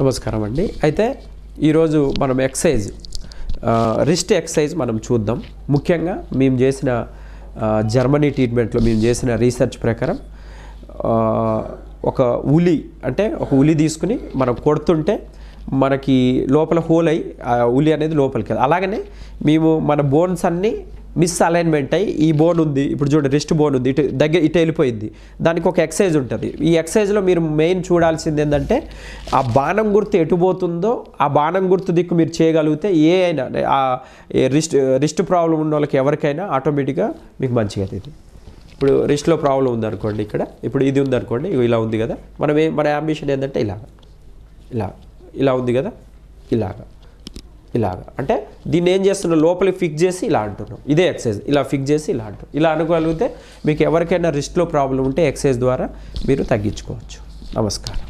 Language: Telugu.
నమస్కారం అండి అయితే ఈరోజు మనం ఎక్సైజ్ రిస్ట్ ఎక్సైజ్ మనం చూద్దాం ముఖ్యంగా మేము చేసిన జర్మనీ ట్రీట్మెంట్లో మేము చేసిన రీసెర్చ్ ప్రకారం ఒక ఉలి అంటే ఒక ఉలి తీసుకుని మనం కొడుతుంటే మనకి లోపల హోల్ అయి ఆ ఉలి అనేది లోపలికి అలాగనే మేము మన బోన్స్ అన్నీ మిస్ అలైన్మెంట్ అయ్యి ఈ బోన్ ఉంది ఇప్పుడు చూడండి రిస్ట్ బోన్ ఉంది ఇటు దగ్గర ఇటు వెళ్ళిపోయింది దానికి ఒక ఎక్సైజ్ ఉంటుంది ఈ ఎక్సైజ్లో మీరు మెయిన్ చూడాల్సింది ఏంటంటే ఆ బాణం గుర్తు ఎటు పోతుందో ఆ బాణం గుర్తు దిక్కు మీరు చేయగలిగితే ఏ అయినా ఆ రిస్ట్ రిస్ట్ ప్రాబ్లం ఉన్న వాళ్ళకి ఎవరికైనా ఆటోమేటిక్గా మీకు మంచిగా తింది ఇప్పుడు రిస్ట్లో ప్రాబ్లం ఉందనుకోండి ఇక్కడ ఇప్పుడు ఇది ఉందనుకోండి ఇలా ఉంది కదా మనం మన అంబిషన్ ఏంటంటే ఇలాగ ఇలా ఇలా ఉంది కదా ఇలాగా ఇలాగ అంటే దీన్ని ఏం చేస్తున్నాం లోపలికి ఫిక్స్ చేసి ఇలా అంటున్నాం ఇదే ఎక్సైజ్ ఇలా ఫిక్స్ చేసి ఇలా అంటు ఇలా అనుకోగలిగితే మీకు ఎవరికైనా రిస్ట్లో ప్రాబ్లం ఉంటే ఎక్సైజ్ ద్వారా మీరు తగ్గించుకోవచ్చు నమస్కారం